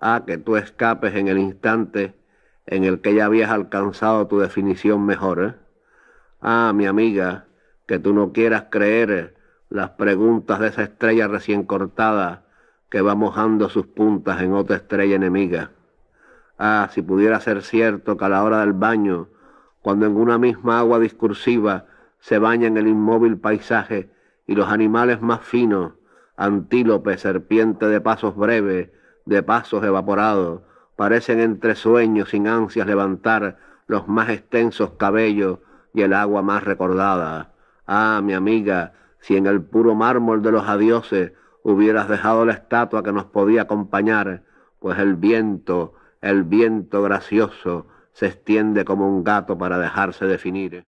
a que tú escapes en el instante en el que ya habías alcanzado tu definición mejor. ¿eh? Ah, mi amiga, que tú no quieras creer las preguntas de esa estrella recién cortada que va mojando sus puntas en otra estrella enemiga. Ah, si pudiera ser cierto que a la hora del baño, cuando en una misma agua discursiva se bañan el inmóvil paisaje y los animales más finos, antílope, serpiente de pasos breves, de pasos evaporados, parecen entre sueños sin ansias levantar los más extensos cabellos y el agua más recordada. Ah, mi amiga, si en el puro mármol de los adioses hubieras dejado la estatua que nos podía acompañar, pues el viento, el viento gracioso, se extiende como un gato para dejarse definir.